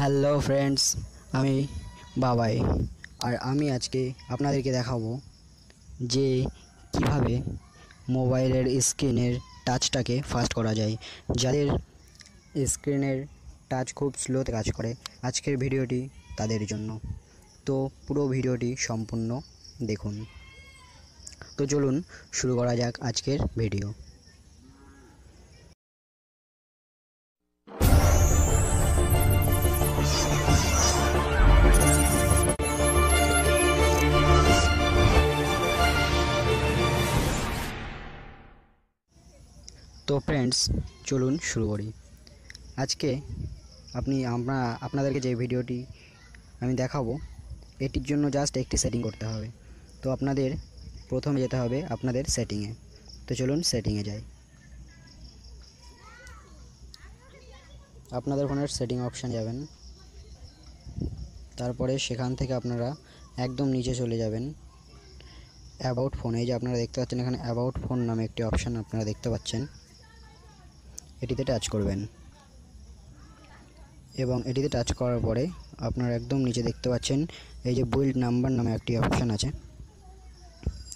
hello friends আমি বাবাই আর আমি আজকে আপনাদেরকে দেখাবো যে কিভাবে মোবাইলের স্ক্রিনের টাচটাকে ফাস্ট করা যায় যাদের স্ক্রিনের টাচ খুব স্লোতে কাজ করে আজকের ভিডিওটি তাদের জন্য তো পুরো ভিডিওটি সম্পূর্ণ দেখুন তো চলুন শুরু করা যাক আজকের ভিডিও তো ফ্রেন্ডস চলুন শুরু করি আজকে আপনি আমরা আপনাদেরকে যে ভিডিওটি আমি দেখাবো এটির জন্য জাস্ট একটি সেটিং করতে হবে তো আপনাদের প্রথমে যেতে হবে আপনাদের সেটিংয়ে তো চলুন সেটিংয়ে যাই আপনাদের ফোনের সেটিং অপশান যাবেন তারপরে সেখান থেকে আপনারা একদম নিচে চলে যাবেন অ্যাবাউট ফোন এই যে আপনারা দেখতে পাচ্ছেন এখানে অ্যাবাউট ফোন নামে একটি অপশান আপনারা দেখতে পাচ্ছেন এটিতে টাচ করবেন এবং এটিতে টাচ করার পরে আপনারা একদম নিচে দেখতে পাচ্ছেন এই যে বুইল্ড নাম্বার নামে একটি অপশান আছে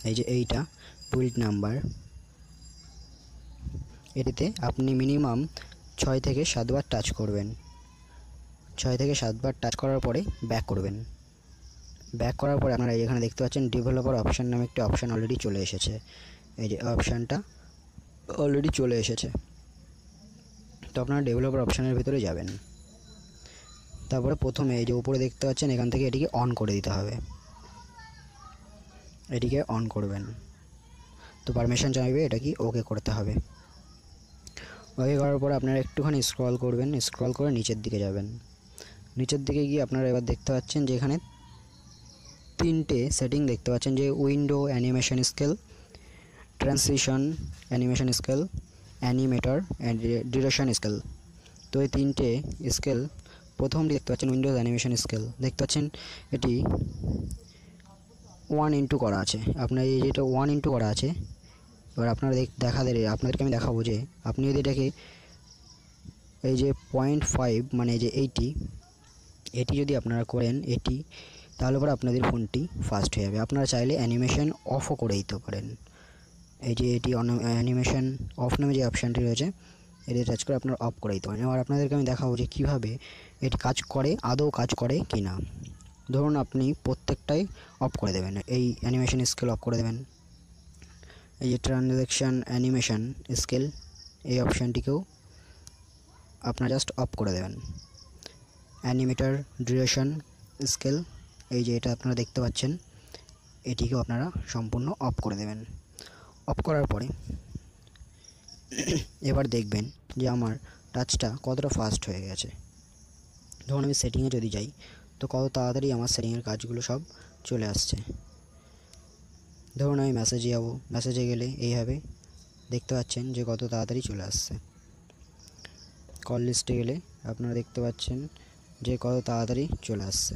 এই যে এইটা বুইল্ড নাম্বার এটিতে আপনি মিনিমাম ছয় থেকে সাতবার টাচ করবেন ছয় থেকে সাতবার টাচ করার পরে ব্যাক করবেন ব্যাক করার পরে আপনারা এখানে দেখতে পাচ্ছেন ডেভেলপার অপশান নামে একটি অপশান অলরেডি চলে এসেছে এই যে অপশানটা অলরেডি চলে এসেছে তো আপনারা ডেভেলপার অপশানের ভিতরে যাবেন তারপরে প্রথমে এই যে উপরে দেখতে পাচ্ছেন এখান থেকে এটিকে অন করে দিতে হবে এটিকে অন করবেন তো পারমিশন চাইবে এটা কি ওকে করতে হবে ওকে করার পর আপনারা একটুখানি স্ক্রল করবেন স্ক্রল করে নিচের দিকে যাবেন নিচের দিকে গিয়ে আপনারা এবার দেখতে পাচ্ছেন যে এখানে তিনটে সেটিং দেখতে পাচ্ছেন যে window animation scale translation animation scale animator and direction scale তো এই তিনটে স্কেল প্রথম দেখতে পাচ্ছেন উইন্ডোজ অ্যানিমেশন স্কেল দেখতে পাচ্ছেন এটি ওয়ান ইন্টু করা আছে আপনার এই যেটা ওয়ান ইন্টু করা আছে এবার আপনারা দেখা দেবে আপনাদেরকে আমি দেখাবো যে আপনি যদি এটাকে এই যে পয়েন্ট ফাইভ মানে যে এইটি এটি যদি আপনারা করেন এটি তাহলে পরে আপনাদের ফোনটি ফাস্ট হয়ে যাবে আপনারা চাইলে অ্যানিমেশন অফও করে দিতে পারেন এই যে এটি অ্যানিমেশন অফ নামে যে অপশানটি রয়েছে এটি টাচ করে আপনার অফ করে দিতে পারেন এবার আপনাদেরকে আমি দেখাবো যে কীভাবে এটি কাজ করে আদৌ কাজ করে কি না ধরুন আপনি প্রত্যেকটাই অফ করে দেবেন এই অ্যানিমেশন স্কেল অফ করে দেবেন এই যে ট্রানজ্যাকশান অ্যানিমেশন স্কেল এই অপশানটিকেও আপনার জাস্ট অফ করে দেবেন অ্যানিমেটার ডিউরেশন স্কেল এই যে এটা আপনারা দেখতে পাচ্ছেন এটিকেও আপনারা সম্পূর্ণ অফ করে দেবেন অফ করার পরে এবার দেখবেন যে আমার টাচটা কতটা ফাস্ট হয়ে গেছে ধরুন আমি সেটিংয়ে যদি যাই তো কত তাড়াতাড়ি আমার সেটিংয়ের কাজগুলো সব চলে আসছে ধরুন আমি মেসেজে যাবো মেসেজে গেলে এইভাবে দেখতে পাচ্ছেন যে কত তাড়াতাড়ি চলে আসছে কল লিস্টে গেলে আপনারা দেখতে পাচ্ছেন যে কত তাড়াতাড়ি চলে আসছে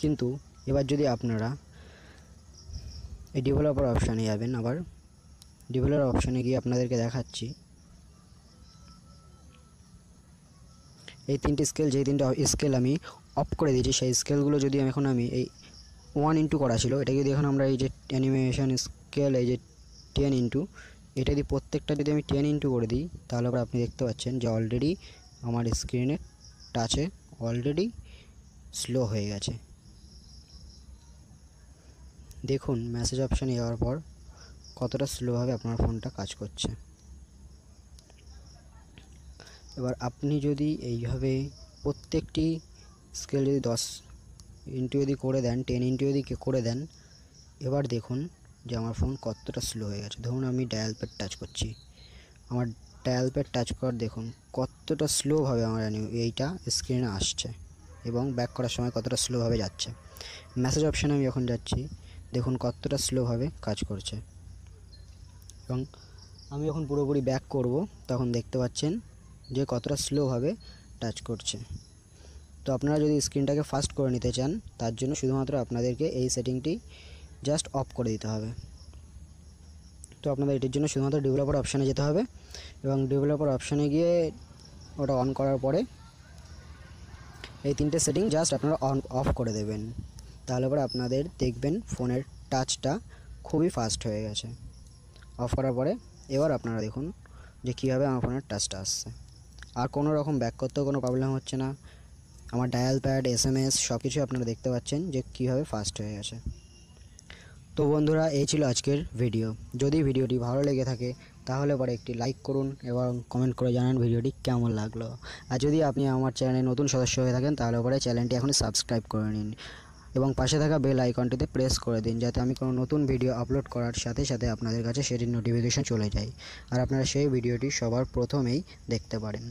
কিন্তু এবার যদি আপনারা এই ডেভেলপার অপশানে যাবেন আবার ডেভেলপার অপশানে গিয়ে আপনাদেরকে দেখাচ্ছি এই তিনটি স্কেল যেই তিনটে স্কেল আমি অফ করে দিয়েছি সেই স্কেলগুলো যদি আমি এখন আমি এই ওয়ান ইন্টু করা ছিল এটা যদি এখন আমরা এই যে অ্যানিমেশন স্কেল এই যে টেন ইন্টু এটা যদি প্রত্যেকটা যদি আমি টেন ইন্টু করে দিই তাহলে আবার আপনি দেখতে পাচ্ছেন যে অলরেডি আমার স্ক্রিনে টাচে অলরেডি স্লো হয়ে গেছে দেখুন মেসেজ অপশানে যাওয়ার পর কতটা স্লোভাবে আপনার ফোনটা কাজ করছে এবার আপনি যদি এইভাবে প্রত্যেকটি স্কেল যদি দশ ইন্টু যদি করে দেন টেন ইন্টু যদি করে দেন এবার দেখুন যে আমার ফোন কতটা স্লো হয়ে গেছে ধরুন আমি ডায়াল প্যাড টাচ করছি আমার ডায়াল প্যাড টাচ করার দেখুন কতটা স্লোভাবে আমার এইটা স্ক্রিনে আসছে এবং ব্যাক করার সময় কতটা স্লোভাবে যাচ্ছে মেসেজ অপশানে আমি যখন যাচ্ছি দেখুন কতটা স্লোভাবে কাজ করছে এবং আমি যখন পুরোপুরি ব্যাক করব তখন দেখতে পাচ্ছেন যে কতটা স্লোভাবে টাচ করছে তো আপনারা যদি স্ক্রিনটাকে ফাস্ট করে নিতে চান তার জন্য শুধুমাত্র আপনাদেরকে এই সেটিংটি জাস্ট অফ করে দিতে হবে তো আপনাদের এটির জন্য শুধুমাত্র ডেভেলপার অপশানে যেতে হবে এবং ডেভেলপার অপশানে গিয়ে ওটা অন করার পরে এই তিনটে সেটিং জাস্ট আপনারা অন অফ করে দেবেন তাহলে পরে আপনাদের দেখবেন ফোনের টাচটা খুবই ফাস্ট হয়ে গেছে অফ করার পরে এবার আপনারা দেখুন যে কীভাবে আমার ফোনের টাচটা আসছে আর কোনো রকম ব্যাক করতেও কোনো প্রবলেম হচ্ছে না আমার dial pad S M S সব কিছুই আপনারা দেখতে পাচ্ছেন যে কীভাবে ফাস্ট হয়ে গেছে তো বন্ধুরা এই ছিল আজকের ভিডিও যদি ভিডিওটি ভালো লেগে থাকে তাহলে পরে একটি লাইক করুন এবং কমেন্ট করে জানান ভিডিওটি কেমন লাগলো আর যদি আপনি আমার চ্যানেলে নতুন সদস্য হয়ে থাকেন তাহলে পরে চ্যানেলটি এখন সাবস্ক্রাইব করে নিন এবং পাশে থাকা বেল আইকনটিতে প্রেস করে দিন যাতে আমি কোনো নতুন ভিডিও আপলোড করার সাথে সাথে আপনাদের কাছে সেটির নোটিফিকেশন চলে যায় আর আপনারা সেই ভিডিওটি সবার প্রথমেই দেখতে পারেন